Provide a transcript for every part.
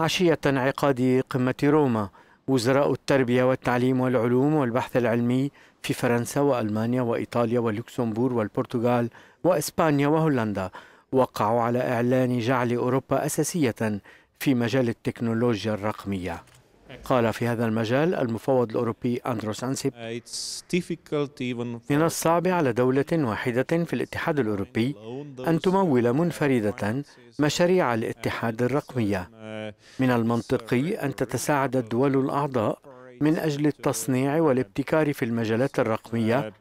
عشية انعقاد قمة روما وزراء التربية والتعليم والعلوم والبحث العلمي في فرنسا وألمانيا وإيطاليا واللوكسمبور والبرتغال وإسبانيا وهولندا وقعوا على إعلان جعل أوروبا أساسية في مجال التكنولوجيا الرقمية قال في هذا المجال المفوض الأوروبي أندروس أنسيب uh, من الصعب على دولة واحدة في الاتحاد الأوروبي أن تمول منفردة مشاريع الاتحاد الرقمية من المنطقي أن تتساعد الدول الأعضاء من أجل التصنيع والابتكار في المجالات الرقمية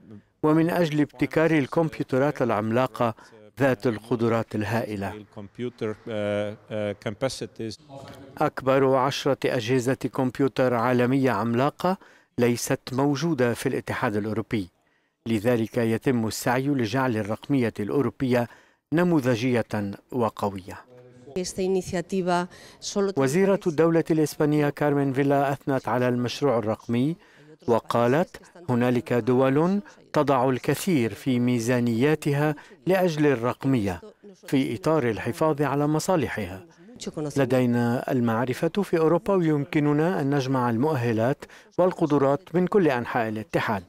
ومن أجل ابتكار الكمبيوترات العملاقة ذات القدرات الهائلة أكبر عشرة أجهزة كمبيوتر عالمية عملاقة ليست موجودة في الاتحاد الأوروبي لذلك يتم السعي لجعل الرقمية الأوروبية نموذجية وقوية وزيرة الدولة الإسبانية كارمن فيلا أثنت على المشروع الرقمي وقالت هنالك دول تضع الكثير في ميزانياتها لأجل الرقمية في إطار الحفاظ على مصالحها لدينا المعرفة في أوروبا ويمكننا أن نجمع المؤهلات والقدرات من كل أنحاء الاتحاد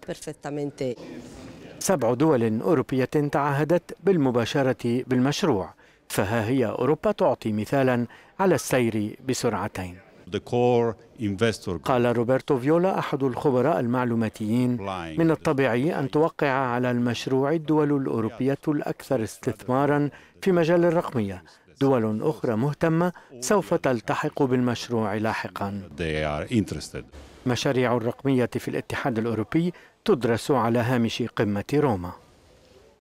سبع دول أوروبية تعهدت بالمباشرة بالمشروع فها هي أوروبا تعطي مثالا على السير بسرعتين قال روبرتو فيولا أحد الخبراء المعلوماتيين من الطبيعي أن توقع على المشروع الدول الأوروبية الأكثر استثمارا في مجال الرقمية دول أخرى مهتمة سوف تلتحق بالمشروع لاحقا مشاريع الرقمية في الاتحاد الأوروبي تدرس على هامش قمة روما